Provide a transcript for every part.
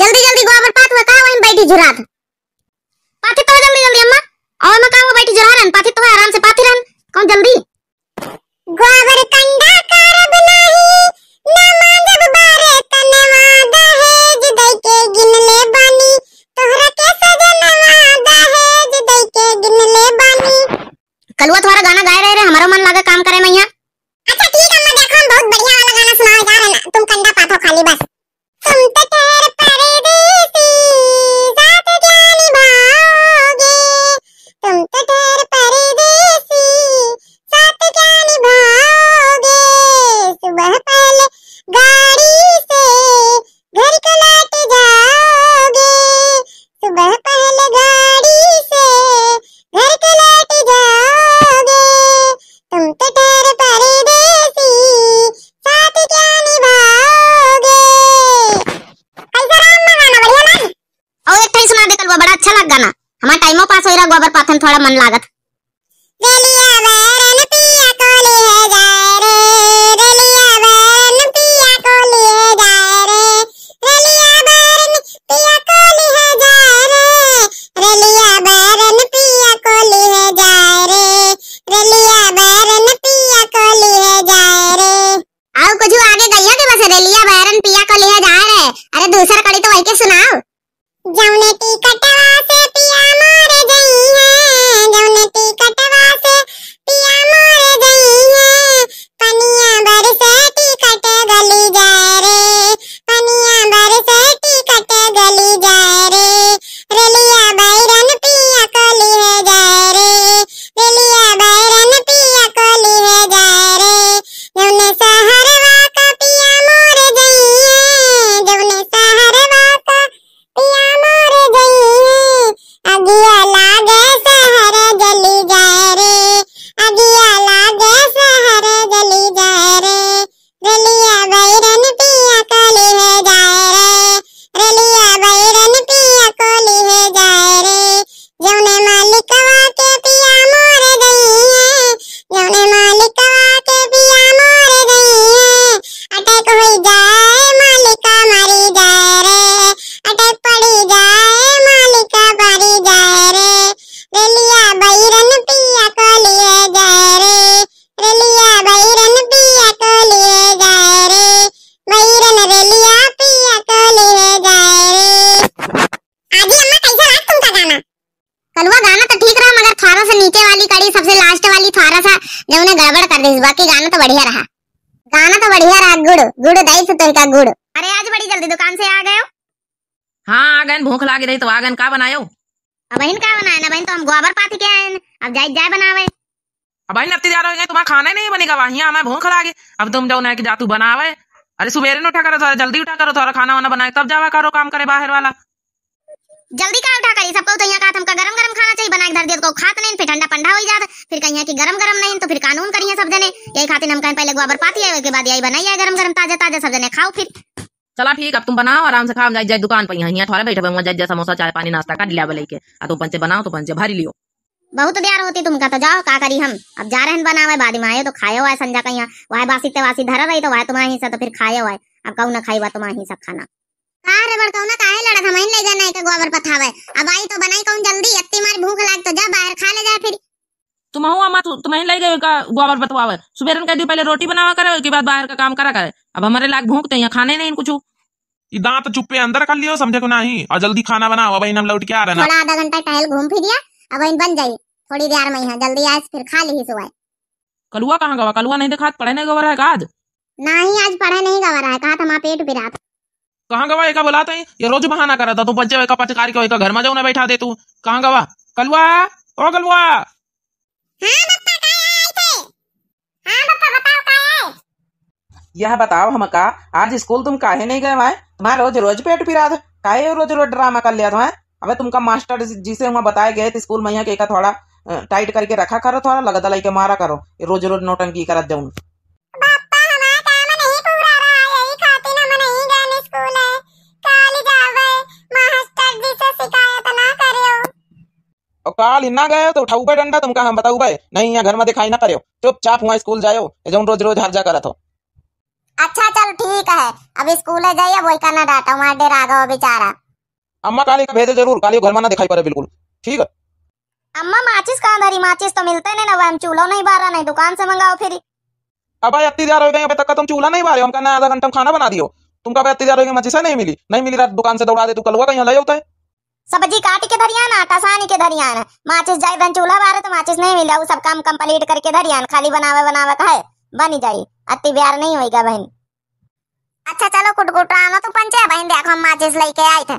जल्दी जल्दी गोबर पात हुआ का वहीं बैठी झुरात पाथी तो जल्दी जल्दी अम्मा और मैं वो बैठी झुरा रन पाथी तो आराम से पाथी रन कौन जल्दी गोबर कंडा करब नाही ना जब बारे तने वादा है जदई के गिन ले बानी तोहरा के जना वादा है जदई के गिन ले बानी कलवा तुम्हारा गाना गाए रहे रे हमारा मन लगा काम करे मैया वाली सबसे लास्ट वाली थारा सा जो उन्हें गड़बड़ कर दी बाकी गाना तो बढ़िया रहा गाना तो बढ़िया रहा गुड़ गुड़ दई तो का गुड़ अरे आज बड़ी जल्दी दुकान से आ गए हो हाँ आ गए भूख लागी रही तो आ गए का बनायो अब बहन का बनाए ना बहन तो हम गोबर पाती के है अब जाए जाए बनावे अब बहन अब तो जा रहे तुम्हारा खाना नहीं बनेगा वहीं हमारे भूख लागे अब तुम जाओ ना कि जा तू बनावे अरे सुबह न उठा करो थोड़ा जल्दी उठा करो थोड़ा खाना वाना बनाए तब जावा करो काम करे बाहर वाला जल्दी का उठा करी सबको तो यहाँ का हमका गरम गरम खाना चाहिए बना के धर दिया तो खात तो नहीं फिर ठंडा पंडा हो जाता फिर कहीं की गरम गरम नहीं तो फिर कानून करिए सब जने यही खाते हम कहीं पहले गोबर पाती है उसके बाद यही बनाइए गरम गरम ताजा ताजा सब जने खाओ फिर चला ठीक अब तुम बनाओ आराम से खाओ जाए दुकान पर यहाँ थोड़ा बैठे जाए समोसा चाय पानी नाश्ता का लिया बोले तुम पंचे बनाओ तो पंचे भरी लियो बहुत देर होती तुमका तो जाओ का करी हम अब जा रहे हैं बनावे बाद में आयो तो खाए हुआ संजा का यहाँ वह बासी तेवासी धरा रही तो वह तुम्हारी तो फिर खाए हुआ अब कहू ना खाई हुआ तुम्हारी सब खाना का रे बड़कौना तो काहे लड़त हमन ले जाना है के गोबर पथावे अब आई तो बनाई कौन जल्दी इतनी मार भूख लाग तो जा बाहर खा ले जा फिर तुम हो हुआ तू तुम्हें ले गए का गोबर पथावे सुबेरन कह दियो पहले रोटी बनावा करे के बाद बाहर का काम करा करे अब हमारे लाग भूख ते यहां खाने नहीं कुछ ई दांत चुप्पे अंदर कर लियो समझे को नहीं और जल्दी खाना बनाओ अब हम लौट के आ रहे ना थोड़ा आधा घंटा टहल घूम फिर दिया अब इन बन जाई थोड़ी देर में यहां जल्दी आज फिर खा ली सुबह कलुआ कहां गवा कलुआ नहीं देखा पढ़े नहीं गवा रहा है आज नहीं आज पढ़े नहीं गवा रहा है कहा था मां पेट पिरा कहाँ गवा एक बोलाता तो है ये रोज बहाना करा था तू बच्चे का पत्रकार के घर में जाऊ ना बैठा दे तू कहाँ गवा कलवा ओ कलवा हाँ, हाँ, यह बताओ हम का आज स्कूल तुम काहे नहीं गए वहां मैं रोज रोज पेट पिरा काहे रोज रोज ड्रामा कर लिया था अबे तुमका मास्टर जिसे वहां बताया गया थे स्कूल में यहाँ के थोड़ा टाइट करके रखा करो थोड़ा दलाई के मारा करो रोज रोज नोटंकी करा दे काल इन्ना गए तो उठाऊ डंडा तुमका हम बताऊ नहीं यहाँ घर में दिखाई ना करो चुपचाप हुआ स्कूल जायो जो रोज रोज हर्जा करत हो अच्छा चल ठीक है अब स्कूल जाइए वही करना डाटा वहाँ डेर आ गया बेचारा अम्मा काली का भेजे जरूर काली घर में ना दिखाई पड़े बिल्कुल ठीक है अम्मा माचिस कहाँ धरी माचिस तो मिलते नहीं ना वह हम चूल्हा नहीं बार रहा नहीं दुकान से मंगाओ फिर अब भाई अति देर हो गई अभी तक तुम चूल्हा नहीं बारे हम कहना आधा घंटा खाना बना दियो तुमका अभी अति देर हो गई माचिस नहीं मिली नहीं मिली रात दुकान से दौड़ा दे तू कलवा कहीं ले होता है सब्जी काट के धरियान आटा सानी के धरियान माचिस जाए दन चूल्हा बारे तो माचिस नहीं मिला सब काम कम्प्लीट करके धरियान खाली बनावे बनावे का है बनी जाये अति प्यार नहीं होएगा बहन अच्छा चलो आना तो पंचे बहन देखो हम माचिस लेके आए थे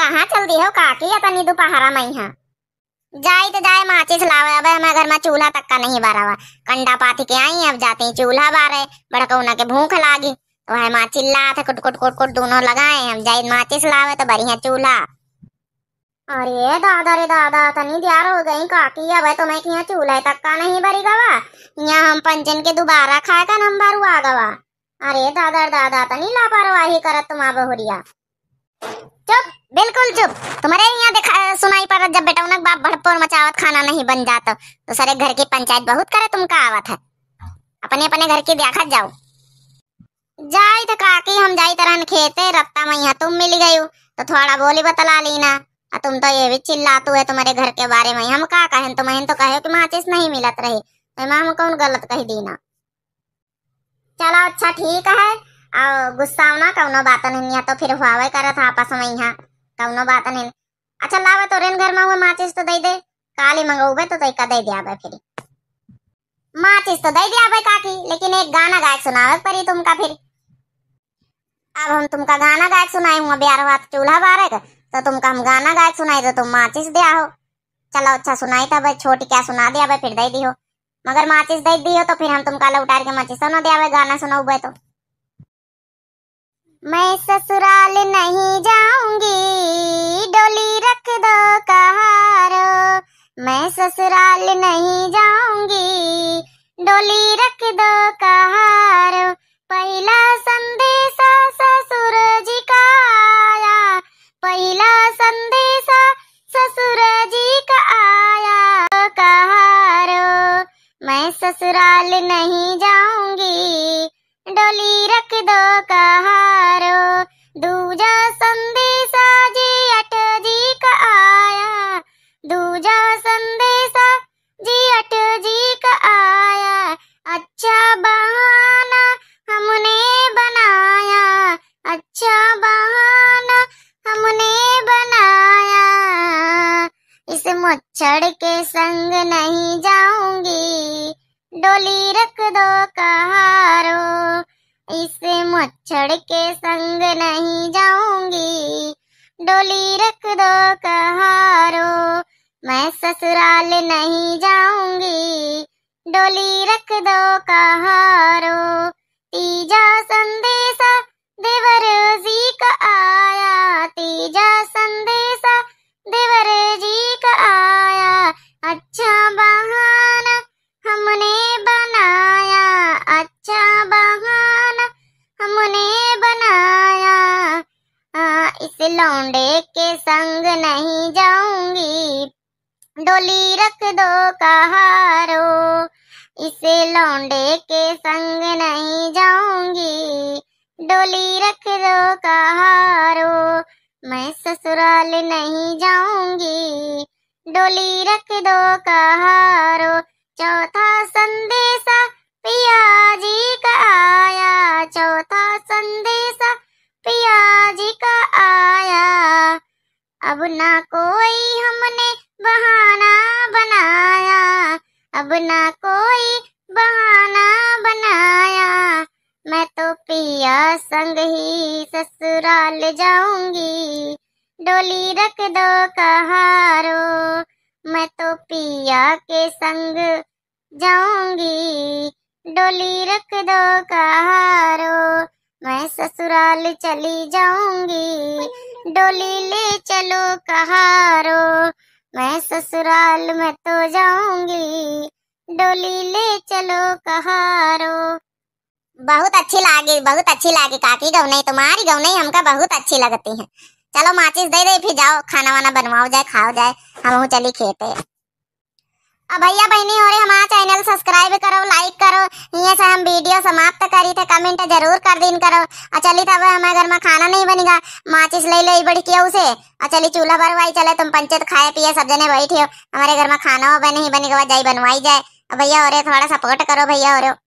कहाँ चल दी हो काकी या तनी दोपहरा मई हां जाए तो जाए माचिस लावे अब हमारे घर में चूल्हा तक का नहीं बारा हुआ कंडा पाथी के आई अब जाते हैं चूल्हा बारे बड़का उन्हें के भूख लागी तो है माचिस था कुट कुट कुट कुट दोनों लगाए हम जाए माचिस लावे तो बढ़िया चूल्हा अरे दादा रे दादा तनी तैयार हो गई काकी अब तो मैं यहाँ चूल्हे तक का नहीं भरी गवा यहाँ हम पंचन के दोबारा खाए का नंबर हुआ गवा अरे दादा दादा तनी लापरवाही करत तुम बहुरिया चुप बिल्कुल चुप तुम्हारे यहाँ देखा सुनाई पर जब बेटा उनक बाप भड़पोर मचावत खाना नहीं बन जाता तो सारे घर की पंचायत बहुत करे तुमका आवत है अपने अपने घर की देखा जाओ जाई तो काकी हम जाई तरह खेते रत्ता मैया तुम मिल गयी तो थोड़ा बोली बतला लेना तुम तो ये भी चिल्लातू है तुम्हारे घर के बारे में हम का कहें तो महन तो कहे कि माचिस नहीं मिलत रही तो हम कौन गलत कह दी ना चलो अच्छा ठीक है और गुस्सा ना कौनो बात नहीं तो फिर हुआ हुआवे था आपस में यहाँ कौनो बात नहीं अच्छा लावे तो रेन घर में हुआ माचिस तो दे दे काली मंगोबे तो का दे दिया बे फिर माचिस तो दे दिया भाई काकी लेकिन एक गाना गायक सुनावे परी तुमका फिर अब हम तुमका गाना गायक सुनाए हुआ बिहार हुआ चूल्हा बारह तो तुमका हम गाना गाय सुनाई तो तुम माचिस दिया हो चलो अच्छा सुनाई था तो भाई छोटी क्या सुना दिया भाई फिर दे दी हो मगर माचिस दे दी हो तो फिर हम तुम काला उतार के माचिस ना दिया भाई गाना सुनाऊ भाई तो मैं ससुराल नहीं जाऊंगी डोली रख दो कहारो मैं ससुराल नहीं जाऊंगी डोली रख दो कहारो पहला ससुराल नहीं जाऊंगी डोली रख दो कहारो दूजा संदेशा जी अट जी का आया दूजा संदेशा जी अट जी का आया अच्छा बहाना हमने बनाया अच्छा बहाना हमने बनाया इस मच्छर के साथ मच्छर के संग नहीं जाऊंगी डोली रख दो कहारो मैं ससुराल नहीं जाऊंगी डोली रख दो कहारो तीजा संदेशा देवर जी का आया डोली रख दो कहारो इसे लौंडे के संग नहीं जाऊंगी डोली रख दो कहारो मैं ससुराल नहीं जाऊंगी डोली रख दो कहारो चौथा संदेशा पिया जी का आया चौथा संदेशा पिया जी का आया अब ना ना कोई बहाना बनाया मैं तो पिया संग ही ससुराल जाऊंगी डोली रख दो कहारो मैं तो पिया के संग जाऊंगी डोली रख दो कहारो मैं ससुराल चली जाऊंगी डोली ले चलो कहारो मैं ससुराल में तो जाऊंगी डोली ले चलो कहारो बहुत अच्छी लागी बहुत अच्छी लागी काकी नहीं तुम्हारी तो नहीं हमका बहुत अच्छी लगती है चलो माचिस दे दे फिर जाओ खाना वाना बनवाओ जाए खाओ जाए हम चली खेते अब भैया बहनी हो रहे हमारा चैनल सब्सक्राइब करो लाइक करो ये से हम वीडियो समाप्त करी थे कमेंट जरूर कर दिन करो और चली तब हमारे घर में खाना नहीं बनेगा माचिस ले ले बड़ी किया उसे और चली चूल्हा भरवाई चले तुम पंचायत खाए पिए सब जने बैठे हो हमारे घर में खाना वो बने ही बनेगा जाई बनवाई जाए भैया और थोड़ा सपोर्ट करो भैया और